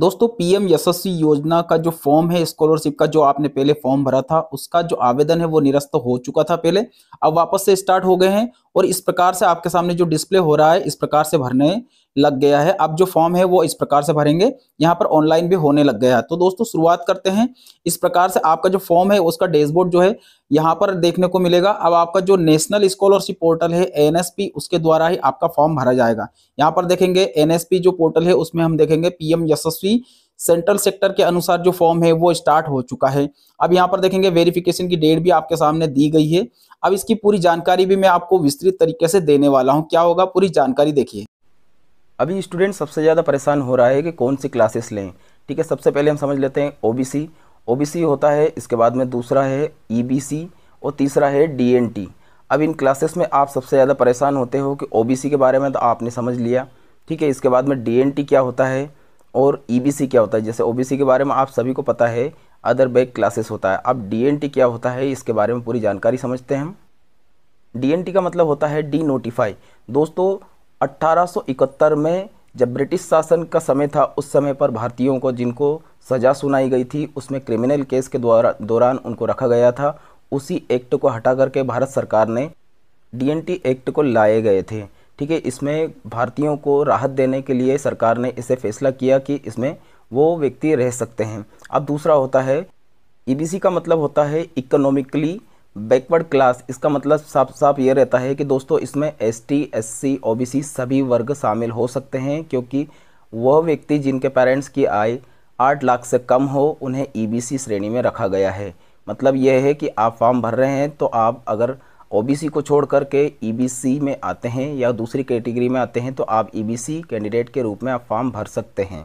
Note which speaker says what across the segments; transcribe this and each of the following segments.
Speaker 1: दोस्तों पीएम यशस्वी योजना का जो फॉर्म है स्कॉलरशिप का जो आपने पहले फॉर्म भरा था उसका जो आवेदन है वो निरस्त हो चुका था पहले अब वापस से स्टार्ट हो गए हैं और इस प्रकार से आपके सामने जो डिस्प्ले हो रहा है इस प्रकार से भरने लग गया है अब जो फॉर्म है वो इस प्रकार से भरेंगे यहाँ पर ऑनलाइन भी होने लग गया है तो दोस्तों शुरुआत करते हैं इस प्रकार से आपका जो फॉर्म है उसका डैशबोर्ड जो है यहाँ पर देखने को मिलेगा अब आपका जो नेशनल स्कॉलरशिप पोर्टल है एनएसपी उसके द्वारा ही आपका फॉर्म भरा जाएगा यहाँ पर देखेंगे एनएसपी जो पोर्टल है उसमें हम देखेंगे पीएम यशस्वी सेंट्रल सेक्टर के अनुसार जो फॉर्म है वो स्टार्ट हो चुका है अब यहाँ पर देखेंगे वेरिफिकेशन की डेट भी आपके सामने दी गई है अब इसकी पूरी जानकारी भी मैं आपको विस्तृत तरीके से देने वाला हूँ क्या होगा पूरी जानकारी देखिए अभी स्टूडेंट सबसे ज़्यादा परेशान हो रहा है कि कौन सी क्लासेस लें ठीक है सबसे पहले हम समझ लेते हैं ओबीसी ओबीसी होता है इसके बाद में दूसरा है ईबीसी e और तीसरा है डीएनटी अब इन क्लासेस में आप सबसे ज़्यादा परेशान होते हो कि ओबीसी के बारे में तो आपने समझ लिया ठीक है इसके बाद में टी क्या होता है और सी e क्या होता है जैसे सी के बारे में आप सभी को पता है अदर बैक क्लासेस होता है अब टी क्या होता है इसके बारे में पूरी जानकारी समझते हैं हम टी का मतलब होता है डी नोटिफाई दोस्तों 1871 में जब ब्रिटिश शासन का समय था उस समय पर भारतीयों को जिनको सज़ा सुनाई गई थी उसमें क्रिमिनल केस के द्वारा दौरान उनको रखा गया था उसी एक्ट को हटा करके भारत सरकार ने डीएनटी एक्ट को लाए गए थे ठीक है इसमें भारतीयों को राहत देने के लिए सरकार ने इसे फैसला किया कि इसमें वो व्यक्ति रह सकते हैं अब दूसरा होता है ईबीसी e का मतलब होता है इकोनॉमिकली बैकवर्ड क्लास इसका मतलब साफ साफ ये रहता है कि दोस्तों इसमें S T S C O B C सभी वर्ग शामिल हो सकते हैं क्योंकि वह व्यक्ति जिनके पेरेंट्स की आय आठ लाख से कम हो उन्हें ई बी सी श्रेणी में रखा गया है मतलब यह है कि आप फॉर्म भर रहे हैं तो आप अगर ओ बी सी को छोड़ कर के ई e बी सी में आते हैं या दूसरी कैटेगरी में आते हैं तो आप ई बी सी कैंडिडेट के रूप में आप फॉर्म भर सकते हैं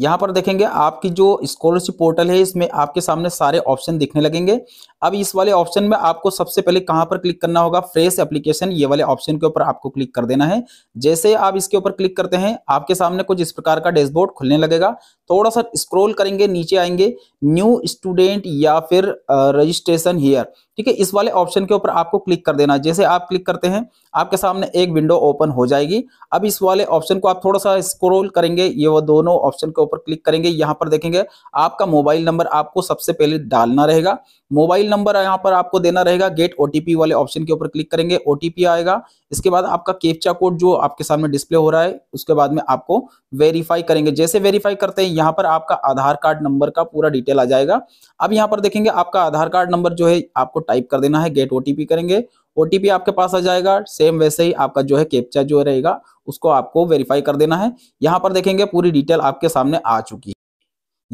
Speaker 1: यहाँ पर देखेंगे आपकी जो स्कॉलरशिप पोर्टल है इसमें आपके सामने सारे ऑप्शन दिखने लगेंगे अब इस वाले ऑप्शन में आपको सबसे पहले कहाँ पर क्लिक करना होगा फ्रेश एप्लीकेशन ये वाले ऑप्शन के ऊपर आपको क्लिक कर देना है जैसे आप इसके ऊपर क्लिक करते हैं आपके सामने कुछ इस प्रकार का डैशबोर्ड खुलने लगेगा थोड़ा सा स्क्रोल करेंगे नीचे आएंगे न्यू स्टूडेंट या फिर रजिस्ट्रेशन हेयर ठीक है इस वाले ऑप्शन के ऊपर आपको क्लिक कर देना जैसे आप क्लिक करते हैं आपके सामने एक विंडो ओपन हो जाएगी अब इस वाले ऑप्शन को आप थोड़ा सा स्क्रोल करेंगे ये वो दोनों ऑप्शन के ऊपर क्लिक करेंगे यहाँ पर देखेंगे आपका मोबाइल नंबर आपको सबसे पहले डालना रहेगा मोबाइल नंबर यहाँ पर आपको देना रहेगा गेट ओटीपी वाले ऑप्शन के ऊपर क्लिक करेंगे ओटीपी आएगा इसके बाद आपका केपचा कोड जो आपके सामने डिस्प्ले हो रहा है उसके बाद में आपको वेरीफाई करेंगे जैसे वेरीफाई करते हैं यहाँ पर आपका आधार कार्ड नंबर का पूरा डिटेल आ जाएगा अब यहाँ पर देखेंगे आपका आधार कार्ड नंबर जो है आपको टाइप कर देना है गेट ओटीपी करेंगे ओटीपी आपके पास आ जाएगा सेम वैसे ही आपका जो है कैप्चा जो रहेगा उसको आपको वेरीफाई कर देना है यहाँ पर देखेंगे पूरी डिटेल आपके सामने आ चुकी है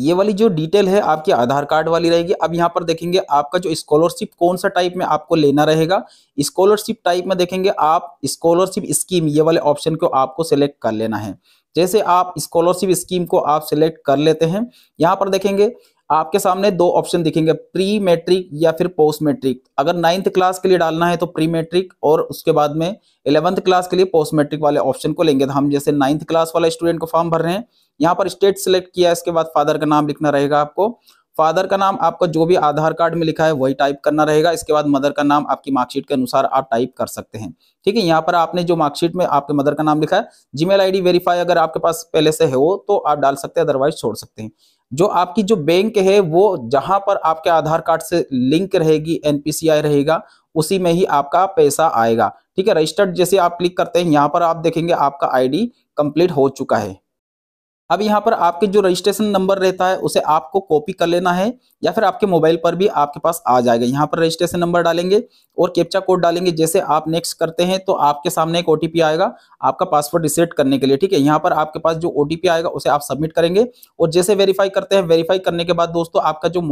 Speaker 1: ये वाली जो डिटेल है आपके आधार कार्ड वाली रहेगी अब यहाँ पर देखेंगे आपका जो स्कॉलरशिप कौन सा टाइप में आपको लेना रहेगा स्कॉलरशिप टाइप में देखेंगे आप स्कॉलरशिप स्कीम ये वाले ऑप्शन को आपको सेलेक्ट कर लेना है जैसे आप स्कॉलरशिप स्कीम को आप सिलेक्ट कर लेते हैं यहाँ पर देखेंगे आपके सामने दो ऑप्शन दिखेंगे प्री मैट्रिक या फिर पोस्ट मैट्रिक अगर नाइन्थ क्लास के लिए डालना है तो प्री मैट्रिक और उसके बाद में इलेवंथ क्लास के लिए पोस्ट मैट्रिक वाले ऑप्शन को लेंगे तो हम जैसे नाइन्थ क्लास वाला स्टूडेंट को फॉर्म भर रहे हैं यहाँ पर स्टेट सिलेक्ट किया इसके बाद फादर का नाम लिखना रहेगा आपको फादर का नाम आपका जो भी आधार कार्ड में लिखा है वही टाइप करना रहेगा इसके बाद मदर का नाम आपकी मार्कशीट के अनुसार आप टाइप कर सकते हैं ठीक है यहाँ पर आपने जो मार्कशीट में आपके मदर का नाम लिखा है जीमेल आईडी वेरीफाई अगर आपके पास पहले से है वो तो आप डाल सकते हैं अदरवाइज छोड़ सकते हैं जो आपकी जो बैंक है वो जहां पर आपके आधार कार्ड से लिंक रहेगी एनपीसीआई रहेगा उसी में ही आपका पैसा आएगा ठीक है रजिस्टर्ड जैसे आप क्लिक करते हैं यहाँ पर आप देखेंगे आपका आईडी कंप्लीट हो चुका है अब यहाँ पर आपके जो रजिस्ट्रेशन नंबर रहता है उसे आपको कॉपी कर लेना है या फिर आपके मोबाइल पर भी आपके पास आ जाएगा यहाँ पर रजिस्ट्रेशन नंबर डालेंगे और कैप्चा कोड डालेंगे जैसे आप नेक्स्ट करते हैं तो आपके सामने एक ओटीपी आएगा आपका पासवर्ड रिसेट करने के लिए ठीक है यहाँ पर आपके पास जो ओटीपी आएगा उसे आप सबमिट करेंगे और जैसे वेरीफाई करते हैं वेरीफाई करने के बाद दोस्तों आपका जो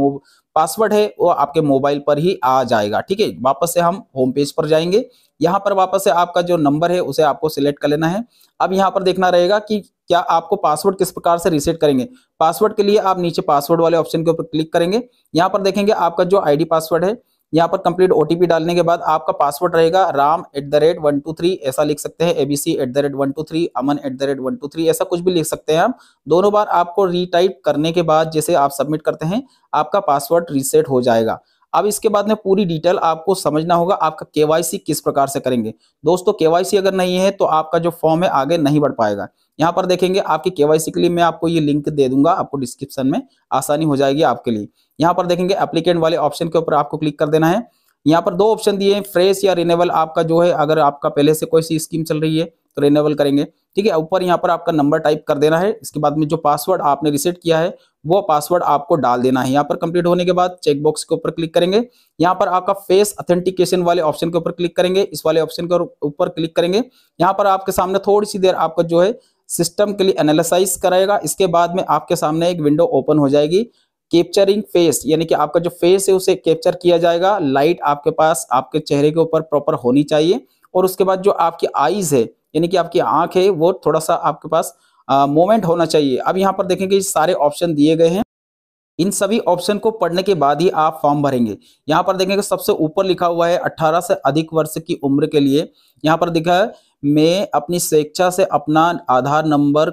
Speaker 1: पासवर्ड है वो आपके मोबाइल पर ही आ जाएगा ठीक है वापस से हम होम पेज पर जाएंगे यहाँ पर वापस से आपका जो नंबर है उसे आपको सिलेक्ट कर लेना है अब यहाँ पर देखना रहेगा कि क्या आपको पासवर्ड किस प्रकार से रीसेट करेंगे पासवर्ड के लिए आप नीचे पासवर्ड वाले ऑप्शन के ऊपर क्लिक करेंगे यहाँ पर देखेंगे आपका जो आईडी पासवर्ड है यहाँ पर कंप्लीट ओटीपी डालने के बाद आपका पासवर्ड रहेगा Ram at the rate one two three ऐसा लिख सकते हैं ABC at the rate one two three Aman at the rate one two three ऐसा कुछ भी लिख सकते हैं हम दोनों बार आपको रीटाइप करने के बाद जैसे आप सबमिट करते हैं आपका पासवर्ड रीसेट हो जाएगा अब इसके बाद में पूरी डिटेल आपको समझना होगा आपका केवाईसी किस प्रकार से करेंगे दोस्तों केवाईसी अगर नहीं है तो आपका जो फॉर्म है आगे नहीं बढ़ पाएगा यहाँ पर देखेंगे आपकी केवाईसी के लिए मैं आपको ये लिंक दे दूंगा आपको डिस्क्रिप्शन में आसानी हो जाएगी आपके लिए यहाँ पर देखेंगे एप्लीकेंट वाले ऑप्शन के ऊपर आपको क्लिक कर देना है यहाँ पर दो ऑप्शन दिए हैं फ्रेश या रिनेबल आपका जो है अगर आपका पहले से कोई सी स्कीम चल रही है रिनेबल करेंगे ठीक है ऊपर यहाँ पर आपका नंबर टाइप कर देना है इसके बाद में जो पासवर्ड आपने रिसेट किया है वो पासवर्ड आपको डाल देना है यहाँ पर कंप्लीट होने के बाद चेकबॉक्स के ऊपर क्लिक करेंगे यहाँ पर आपका फेस ऑथेंटिकेशन वाले ऑप्शन के ऊपर क्लिक करेंगे इस वाले ऑप्शन के ऊपर क्लिक करेंगे यहाँ पर आपके सामने थोड़ी सी देर आपका जो है सिस्टम के लिए एनालिसाइज कराएगा इसके बाद में आपके सामने एक विंडो ओपन हो जाएगी कैप्चरिंग फेस यानी कि आपका जो फेस है उसे कैप्चर किया जाएगा लाइट आपके पास आपके चेहरे के ऊपर प्रॉपर होनी चाहिए और उसके बाद जो आपकी आईज है यानी कि आपकी आंख है वो थोड़ा सा आपके पास मोमेंट होना चाहिए अब यहाँ पर देखेंगे सारे ऑप्शन दिए गए हैं इन सभी ऑप्शन को पढ़ने के बाद ही आप फॉर्म भरेंगे यहाँ पर देखेंगे सबसे ऊपर लिखा हुआ है अट्ठारह से अधिक वर्ष की उम्र के लिए यहाँ पर दिखा है मैं अपनी स्वेच्छा से अपना आधार नंबर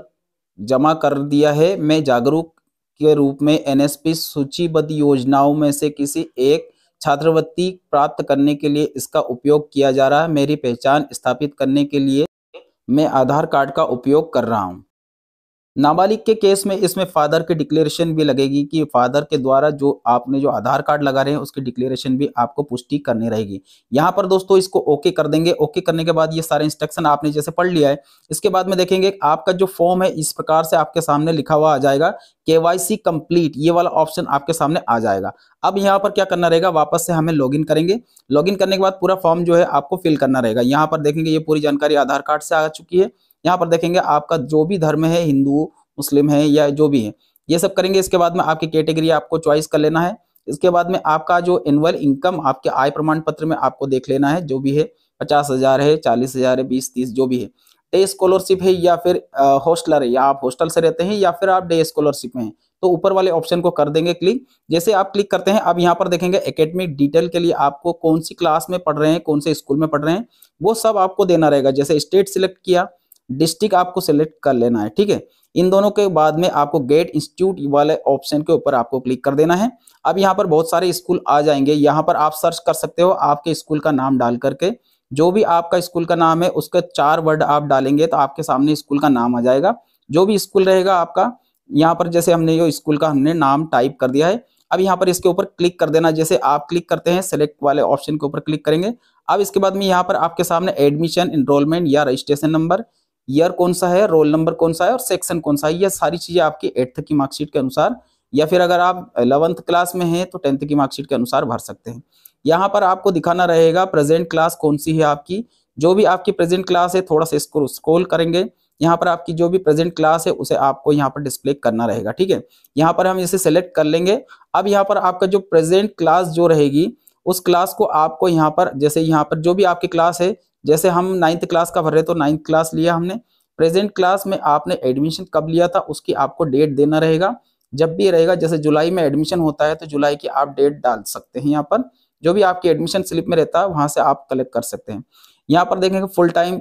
Speaker 1: जमा कर दिया है मैं जागरूक के रूप में एनएसपी सूचीबद्ध योजनाओं में से किसी एक छात्रवृत्ति प्राप्त करने के लिए इसका उपयोग किया जा रहा है मेरी पहचान स्थापित करने के लिए मैं आधार कार्ड का उपयोग कर रहा हूँ नाबालिग के केस में इसमें फादर की डिक्लेरेशन भी लगेगी कि फादर के द्वारा जो आपने जो आधार कार्ड लगा रहे हैं उसकी डिक्लेरेशन भी आपको पुष्टि करनी रहेगी यहाँ पर दोस्तों इसको ओके कर देंगे ओके करने के बाद ये सारे इंस्ट्रक्शन आपने जैसे पढ़ लिया है इसके बाद में देखेंगे आपका जो फॉर्म है इस प्रकार से आपके सामने लिखा हुआ आ जाएगा के कंप्लीट ये वाला ऑप्शन आपके सामने आ जाएगा अब यहाँ पर क्या करना रहेगा वापस से हमें लॉग करेंगे लॉग करने के बाद पूरा फॉर्म जो है आपको फिल करना रहेगा यहाँ पर देखेंगे ये पूरी जानकारी आधार कार्ड से आ चुकी है यहाँ पर देखेंगे आपका जो भी धर्म है हिंदू मुस्लिम है या जो भी है ये सब करेंगे इसके बाद में आपकी कैटेगरी आपको चॉइस कर लेना है इसके बाद में आपका जो एनुअल इनकम आपके आय प्रमाण पत्र में आपको देख लेना है जो भी है पचास हजार है चालीस हजार है बीस तीस जो भी है डे स्कॉलरशिप है या फिर हॉस्टलर है या आप हॉस्टल से रहते हैं या फिर आप डे स्कॉलरशिप में हैं तो ऊपर वाले ऑप्शन को कर देंगे क्लिक जैसे आप क्लिक करते हैं अब यहाँ पर देखेंगे एकेडमिक डिटेल के लिए आपको कौन सी क्लास में पढ़ रहे हैं कौन से स्कूल में पढ़ रहे हैं वो सब आपको देना रहेगा जैसे स्टेट सिलेक्ट किया डिस्ट्रिक्ट आपको सेलेक्ट कर लेना है ठीक है इन दोनों के बाद में आपको गेट इंस्टीट्यूट वाले ऑप्शन के ऊपर आपको क्लिक कर देना है अब यहाँ पर बहुत सारे स्कूल आ जाएंगे यहाँ पर आप सर्च कर सकते हो आपके स्कूल का नाम डाल करके जो भी आपका स्कूल का नाम है उसके चार वर्ड आप डालेंगे तो आपके सामने स्कूल का नाम आ जाएगा जो भी स्कूल रहेगा आपका यहाँ पर जैसे हमने ये स्कूल का हमने नाम टाइप कर दिया है अब यहाँ पर इसके ऊपर क्लिक कर देना जैसे आप क्लिक करते हैं सेलेक्ट वाले ऑप्शन के ऊपर क्लिक करेंगे अब इसके बाद में यहाँ पर आपके सामने एडमिशन इनरोलमेंट या रजिस्ट्रेशन नंबर ईयर कौन सा है रोल नंबर कौन सा है और सेक्शन कौन सा है यह सारी चीजें आपके एट्थ की मार्कशीट के अनुसार या फिर अगर आप इलेवंथ क्लास में हैं तो टेंथ की मार्कशीट के अनुसार भर सकते हैं यहाँ पर आपको दिखाना रहेगा प्रेजेंट क्लास कौन सी है आपकी जो भी आपकी प्रेजेंट क्लास है थोड़ा सा इसको स्क्रोल करेंगे यहाँ पर आपकी जो भी प्रेजेंट क्लास है उसे आपको यहाँ पर डिस्प्ले करना रहेगा ठीक है यहाँ पर हम इसे सेलेक्ट कर लेंगे अब यहाँ पर आपका जो प्रेजेंट क्लास जो रहेगी उस क्लास को आपको यहाँ पर जैसे यहाँ पर जो भी आपकी क्लास है जैसे हम नाइन्थ क्लास का भर रहे तो नाइन्थ क्लास लिया हमने प्रेजेंट क्लास में आपने एडमिशन कब लिया था उसकी आपको डेट देना रहेगा जब भी रहेगा जैसे जुलाई में एडमिशन होता है तो जुलाई की आप डेट डाल सकते हैं यहाँ पर जो भी आपकी एडमिशन स्लिप में रहता है वहाँ से आप कलेक्ट कर सकते हैं यहाँ पर देखेंगे फुल टाइम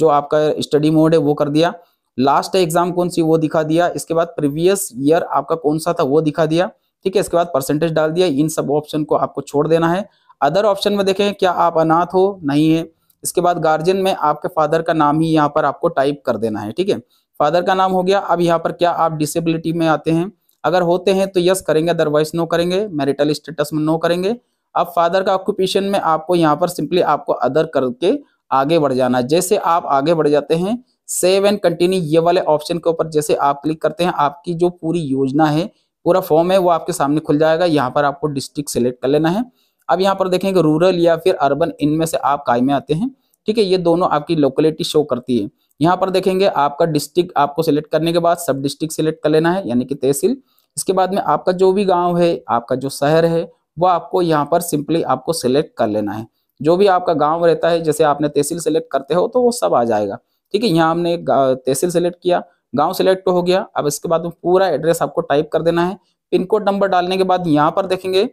Speaker 1: जो आपका स्टडी मोड है वो कर दिया लास्ट एग्जाम कौन सी वो दिखा दिया इसके बाद प्रीवियस ईयर आपका कौन सा था वो दिखा दिया ठीक है इसके बाद परसेंटेज डाल दिया इन सब ऑप्शन को आपको छोड़ देना है अदर ऑप्शन में देखें क्या आप अनाथ हो नहीं है इसके बाद गार्जियन में आपके फादर का नाम ही यहाँ पर आपको टाइप कर देना है ठीक है फादर का नाम हो गया अब यहाँ पर क्या आप डिसेबिलिटी में आते हैं अगर होते हैं तो यस करेंगे अदरवाइज नो करेंगे मैरिटल स्टेटस में नो करेंगे अब फादर का ऑक्यूपेशन में आपको यहाँ पर सिंपली आपको अदर करके आगे बढ़ जाना है जैसे आप आगे बढ़ जाते हैं सेव एंड कंटिन्यू ये वाले ऑप्शन के ऊपर जैसे आप क्लिक करते हैं आपकी जो पूरी योजना है पूरा फॉर्म है वो आपके सामने खुल जाएगा यहाँ पर आपको डिस्ट्रिक्ट सेलेक्ट कर लेना है अब यहाँ पर देखेंगे रूरल या फिर अर्बन इनमें से आप काय में आते हैं ठीक है ये दोनों आपकी लोकेलिटी शो करती है यहाँ पर देखेंगे आपका डिस्ट्रिक्ट आपको सिलेक्ट करने के बाद सब डिस्ट्रिक्ट सिलेक्ट कर लेना है यानी कि तहसील इसके बाद में आपका जो भी गाँव है आपका जो शहर है वो आपको यहाँ पर सिंपली आपको सिलेक्ट कर लेना है जो भी आपका गाँव रहता है जैसे आपने तहसील सेलेक्ट करते हो तो वो सब आ जाएगा ठीक है यहाँ हमने तहसील सेलेक्ट किया गाँव सेलेक्ट हो गया अब इसके बाद में पूरा एड्रेस आपको टाइप कर देना है पिन कोड नंबर डालने के बाद यहाँ पर देखेंगे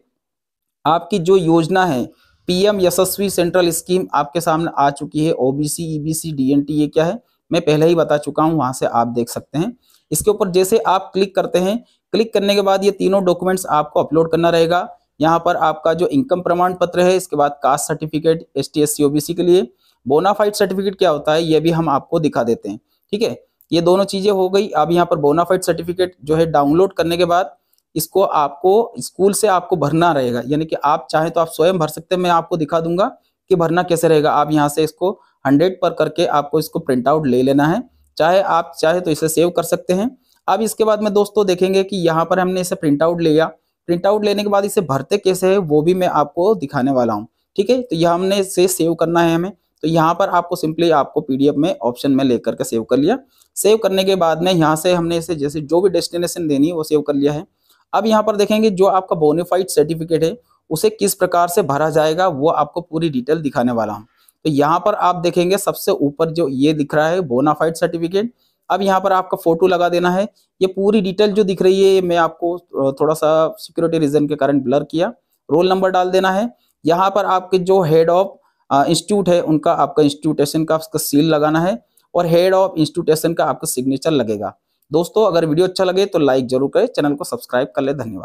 Speaker 1: आपकी जो योजना है पीएम यशस्वी सेंट्रल स्कीम आपके सामने आ चुकी है ओबीसी ईबीसी डीएनटी ये क्या है मैं पहले ही बता चुका हूँ वहां से आप देख सकते हैं इसके ऊपर जैसे आप क्लिक करते हैं क्लिक करने के बाद ये तीनों डॉक्यूमेंट्स आपको अपलोड करना रहेगा यहाँ पर आपका जो इनकम प्रमाण पत्र है इसके बाद caste certificate S T S C OBC के लिए बोनाफाइड सर्टिफिकेट क्या होता है ये भी हम आपको दिखा देते हैं ठीक है ये दोनों चीजें हो गई अब यहाँ पर बोनाफाइड सर्टिफिकेट जो है डाउनलोड करने के बाद इसको आपको स्कूल से आपको भरना रहेगा यानी कि आप चाहे तो आप स्वयं भर सकते हैं मैं आपको दिखा दूंगा कि भरना कैसे रहेगा आप यहाँ से इसको हंड्रेड पर करके आपको इसको प्रिंट आउट ले लेना है चाहे आप चाहे तो इसे सेव कर सकते हैं अब इसके बाद में दोस्तों देखेंगे कि यहाँ पर हमने इसे प्रिंट आउट लिया प्रिंट आउट लेने के बाद इसे भरते कैसे है वो भी मैं आपको दिखाने वाला हूँ ठीक है तो यह हमने इसे सेव करना है हमें तो यहाँ पर आपको सिंपली आपको पीडीएफ में ऑप्शन में लेकर के सेव कर लिया सेव करने के बाद में यहाँ से हमने इसे जैसे जो भी डेस्टिनेशन देनी है वो सेव कर लिया है अब यहाँ पर देखेंगे जो आपका बोनिफाइड सर्टिफिकेट है उसे किस प्रकार से भरा जाएगा वो आपको पूरी डिटेल दिखाने वाला हूँ तो यहाँ पर आप देखेंगे सबसे ऊपर जो ये दिख रहा है बोनाफाइड सर्टिफिकेट अब यहाँ पर आपका फोटो लगा देना है ये पूरी डिटेल जो दिख रही है मैं आपको थोड़ा सा सिक्योरिटी रीजन के कारण ब्लर किया रोल नंबर डाल देना है यहाँ पर आपके जो हेड ऑफ इंस्टीट्यूट है उनका आपका इंस्टीट्यूटेशन का सील लगाना है और हेड ऑफ इंस्टीट्यूटेशन का आपका सिग्नेचर लगेगा दोस्तों अगर वीडियो अच्छा लगे तो लाइक जरूर करें चैनल को सब्सक्राइब कर ले धन्यवाद